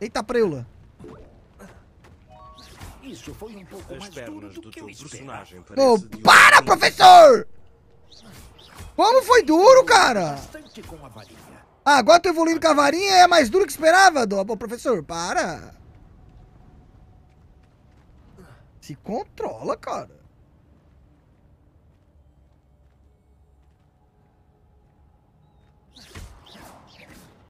Eita preula. Isso foi um pouco As mais duro do, do que eu personagem oh, para, professor! Como foi duro, cara? Ah, agora tô evoluindo com a varinha é mais duro que esperava, do... Oh, professor, para. Se controla, cara.